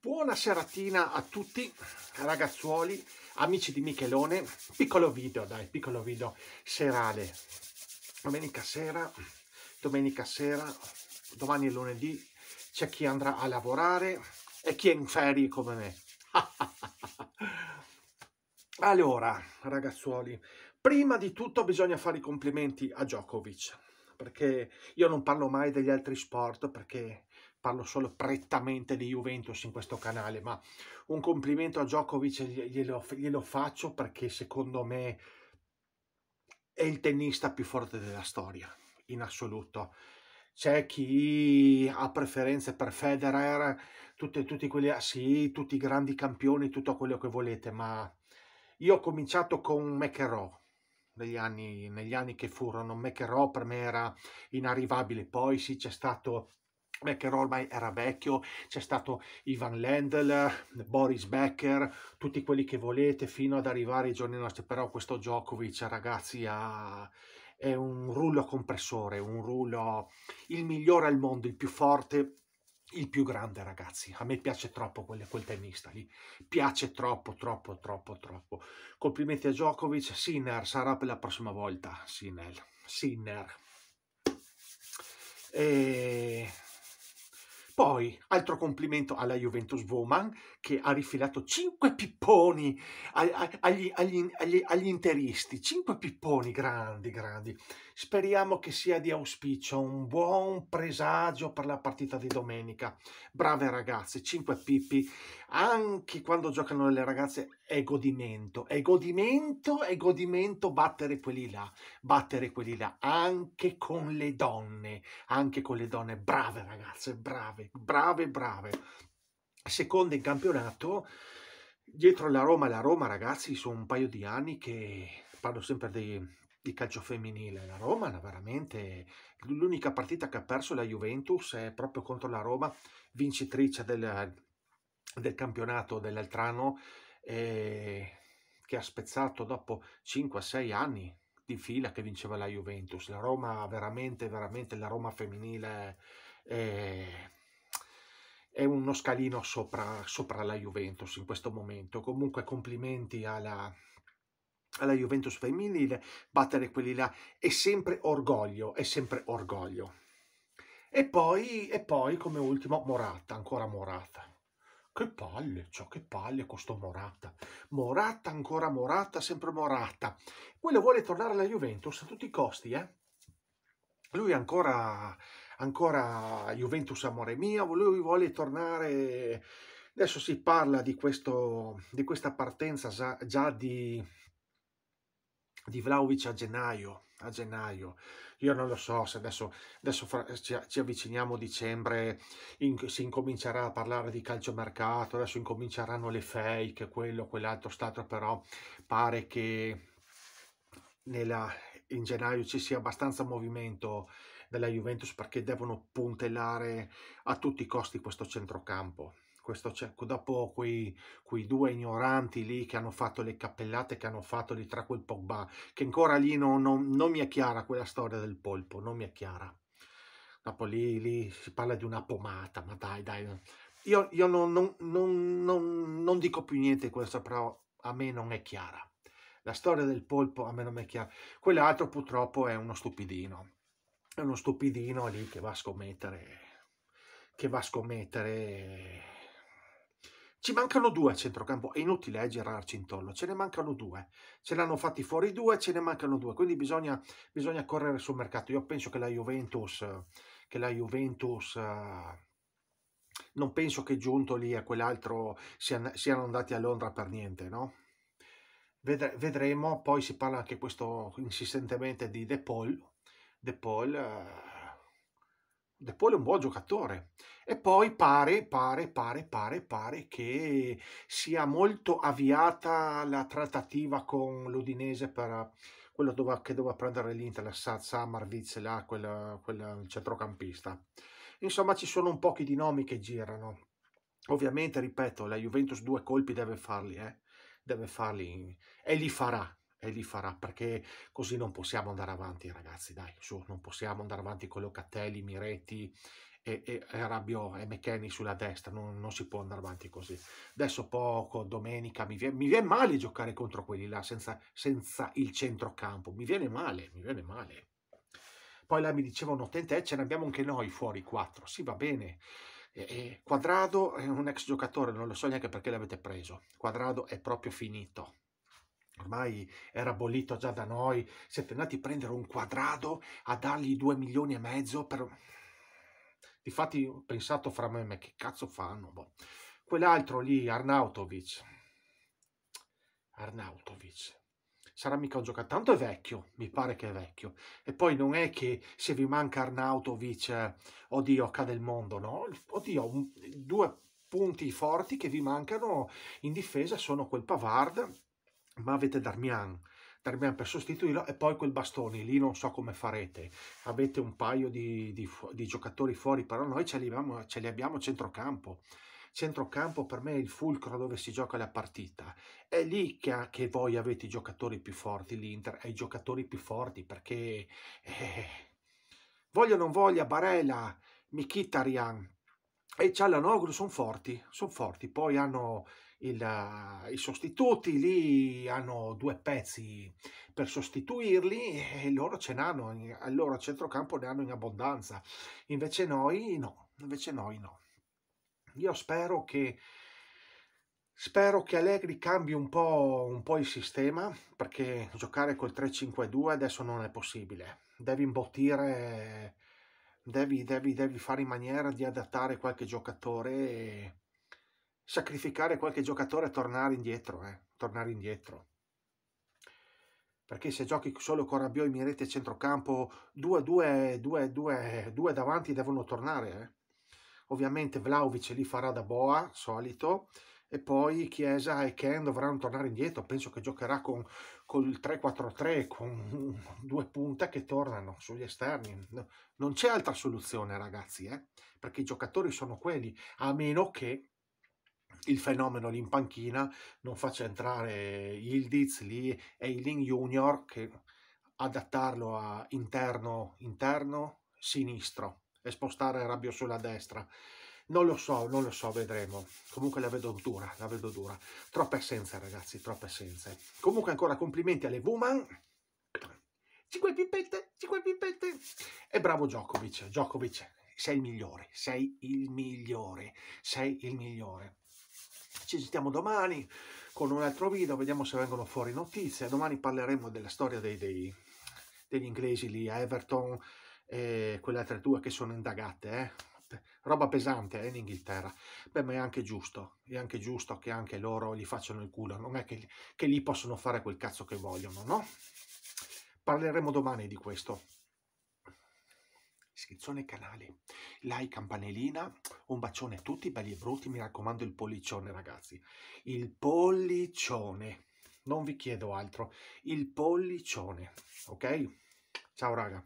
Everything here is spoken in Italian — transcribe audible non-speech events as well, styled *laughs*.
Buona seratina a tutti, ragazzuoli, amici di Michelone. Piccolo video, dai, piccolo video serale. Domenica sera, domenica sera, domani è lunedì, c'è chi andrà a lavorare e chi è in ferie come me. *laughs* allora, ragazzuoli, prima di tutto bisogna fare i complimenti a Djokovic, perché io non parlo mai degli altri sport, perché parlo solo prettamente di Juventus in questo canale, ma un complimento a Djokovic glielo, glielo faccio perché secondo me è il tennista più forte della storia, in assoluto. C'è chi ha preferenze per Federer, tutti, tutti quelli, sì, tutti i grandi campioni, tutto quello che volete, ma io ho cominciato con McEnroe, negli anni, negli anni, che furono. McEnroe per me era inarrivabile. Poi sì, c'è stato Beh, che ormai era vecchio, c'è stato Ivan Lendl, Boris Becker, tutti quelli che volete fino ad arrivare ai giorni nostri, però questo Djokovic ragazzi ha... è un rullo compressore, un rullo il migliore al mondo, il più forte, il più grande ragazzi, a me piace troppo quel, quel tennista lì, piace troppo, troppo, troppo, troppo. Complimenti a Djokovic, Sinner sarà per la prossima volta, Sinner, Sinner. E poi, altro complimento alla Juventus Woman che ha rifilato 5 pipponi agli, agli, agli, agli, interisti, 5 pipponi grandi, grandi. Speriamo che sia di auspicio un buon presagio per la partita di domenica. Brave ragazze, 5 pippi anche quando giocano le ragazze è godimento, è godimento, è godimento battere quelli là, battere quelli là, anche con le donne, anche con le donne, brave ragazze, brave, brave, brave. Seconda in campionato, dietro la Roma, la Roma ragazzi sono un paio di anni che parlo sempre dei di calcio femminile. La Roma veramente l'unica partita che ha perso la Juventus è proprio contro la Roma, vincitrice del, del campionato dell'Eltrano eh, che ha spezzato dopo 5-6 anni di fila che vinceva la Juventus. La Roma veramente, veramente, la Roma femminile eh, è uno scalino sopra, sopra, la Juventus in questo momento. Comunque complimenti alla, alla Juventus femminile, battere quelli là è sempre orgoglio, è sempre orgoglio. E poi, e poi come ultimo Morata, ancora Morata che palle, ciò che palle costò Morata. Morata, ancora Morata, sempre Morata. Quello vuole tornare alla Juventus a tutti i costi, eh? Lui ancora, ancora Juventus amore mio, lui vuole tornare... Adesso si parla di, questo, di questa partenza già, già di, di Vlaovic a gennaio, a gennaio. Io non lo so se adesso, adesso fra, ci, ci, avviciniamo a dicembre, in, si incomincerà a parlare di calciomercato, adesso incominceranno le fake, quello, quell'altro stato, però pare che nella, in gennaio ci sia abbastanza movimento della Juventus perché devono puntellare a tutti i costi questo centrocampo questo cecco da quei, quei, due ignoranti lì che hanno fatto le cappellate che hanno fatto lì tra quel Pogba, che ancora lì non, non, non mi è chiara quella storia del polpo, non mi è chiara. Dopo lì, lì si parla di una pomata, ma dai, dai. Io, io non, non, dico più niente di questo, però a me non è chiara. La storia del polpo a me non è chiara. Quell'altro purtroppo è uno stupidino. È uno stupidino lì che va a scommettere che va a scommettere ci mancano due a centrocampo, è inutile eh, girarci intorno, ce ne mancano due, ce l'hanno fatti fuori due, ce ne mancano due, quindi bisogna, bisogna correre sul mercato. Io penso che la Juventus, che la Juventus uh, non penso che giunto lì a quell'altro siano, siano andati a Londra per niente, no? Vedre, vedremo, poi si parla anche questo insistentemente di De Paul, De Paul... Uh, De Paul è un buon giocatore e poi pare, pare, pare, pare, pare che sia molto avviata la trattativa con l'Udinese per eh, quello dove, che doveva prendere l'Inter, Samarvic, là, quella, quella, il centrocampista. Insomma, ci sono un pochi di nomi che girano. Ovviamente, ripeto, la Juventus due colpi deve farli, eh? deve farli e li farà e li farà perché così non possiamo andare avanti ragazzi dai su non possiamo andare avanti con Locatelli, Miretti e, e, e Rabiot e McKenny sulla destra non, non, si può andare avanti così adesso poco domenica mi viene, mi viene male giocare contro quelli là senza, senza, il centrocampo mi viene male mi viene male poi là mi dicevano tente ce ne abbiamo anche noi fuori 4 sì va bene Quadrado è un ex giocatore non lo so neanche perché l'avete preso Quadrado è proprio finito ormai era bollito già da noi, siete andati a prendere un quadrado a dargli due milioni e mezzo per... Difatti ho pensato fra me, e me, che cazzo fanno? Boh. Quell'altro lì, Arnautovic. Arnautovic. Sarà mica un giocatore, tanto è vecchio, mi pare che è vecchio. E poi non è che se vi manca Arnautovic, eh, oddio, cade il mondo, no? Oddio, un, due punti forti che vi mancano in difesa sono quel Pavard ma avete Darmian, Darmian per sostituirlo e poi quel bastone lì non so come farete, avete un paio di, di, di giocatori fuori, però noi ce li abbiamo, ce li abbiamo centrocampo, centrocampo per me è il fulcro dove si gioca la partita. È lì che anche voi avete i giocatori più forti, l'Inter ha i giocatori più forti perché eh, voglia o non voglia Barella, Mikitarian e Cialanoglu sono forti, sono forti, poi hanno il, eh, i sostituti, lì hanno due pezzi per sostituirli e loro ce n'hanno, al loro centrocampo ne hanno in abbondanza, invece noi no, invece noi no. Io spero che Spero che Allegri cambi un po', un po', il sistema perché giocare col 3-5-2 adesso non è possibile. Devi imbottire, devi, devi, devi fare in maniera di adattare qualche giocatore sacrificare qualche giocatore e tornare indietro, eh? tornare indietro. Perché se giochi solo con Rabiot e Mirete a centrocampo, due, due, due, due, due davanti devono tornare. Eh? Ovviamente Vlaovic li farà da boa, solito, e poi Chiesa e Ken dovranno tornare indietro. Penso che giocherà con, con il 3-4-3, con due punte che tornano sugli esterni. Non c'è altra soluzione, ragazzi, eh? perché i giocatori sono quelli, a meno che il fenomeno lì in panchina, non faccia entrare Ildiz lì e il Ilin Junior che adattarlo a interno, interno, sinistro e spostare Rabbio sulla destra. Non lo so, non lo so, vedremo. Comunque la vedo dura, la vedo dura. Troppe essenze, ragazzi, troppe essenze. Comunque ancora complimenti alle Woman. 5 pippette, 5 pipette. E bravo Djokovic, Djokovic, sei il migliore, sei il migliore, sei il migliore. Ci sentiamo domani con un altro video, vediamo se vengono fuori notizie. Domani parleremo della storia dei, dei, degli inglesi lì a Everton e quelle altre due che sono indagate. Eh roba pesante eh, in Inghilterra. Beh, ma è anche giusto, è anche giusto che anche loro gli facciano il culo, non è che, che lì possono fare quel cazzo che vogliono, no? Parleremo domani di questo iscrizione canale, like, campanellina, un bacione a tutti, belli e brutti, mi raccomando il pollicione ragazzi, il pollicione, non vi chiedo altro, il pollicione, ok? Ciao raga.